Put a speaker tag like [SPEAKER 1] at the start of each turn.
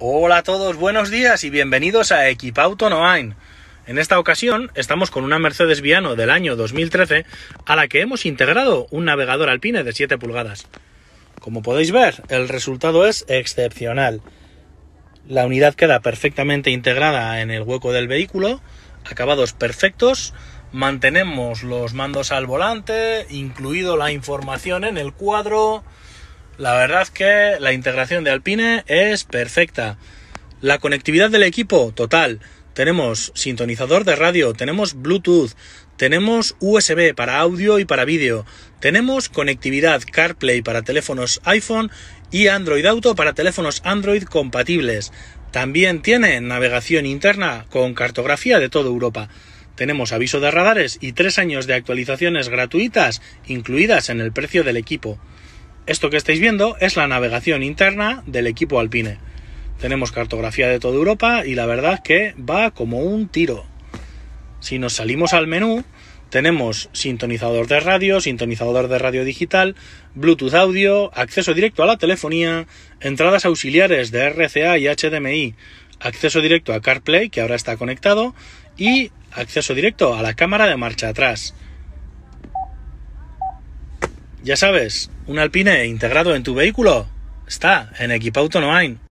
[SPEAKER 1] Hola a todos, buenos días y bienvenidos a Equipauto Noain. En esta ocasión estamos con una Mercedes Viano del año 2013 a la que hemos integrado un navegador alpine de 7 pulgadas. Como podéis ver, el resultado es excepcional. La unidad queda perfectamente integrada en el hueco del vehículo, acabados perfectos, mantenemos los mandos al volante, incluido la información en el cuadro, la verdad es que la integración de Alpine es perfecta. La conectividad del equipo, total. Tenemos sintonizador de radio, tenemos Bluetooth, tenemos USB para audio y para vídeo, tenemos conectividad CarPlay para teléfonos iPhone y Android Auto para teléfonos Android compatibles. También tiene navegación interna con cartografía de toda Europa. Tenemos aviso de radares y tres años de actualizaciones gratuitas incluidas en el precio del equipo. Esto que estáis viendo es la navegación interna del equipo alpine. Tenemos cartografía de toda Europa y la verdad que va como un tiro. Si nos salimos al menú, tenemos sintonizador de radio, sintonizador de radio digital, Bluetooth audio, acceso directo a la telefonía, entradas auxiliares de RCA y HDMI, acceso directo a CarPlay, que ahora está conectado, y acceso directo a la cámara de marcha atrás. Ya sabes, un Alpine integrado en tu vehículo está en Equipauto Noain.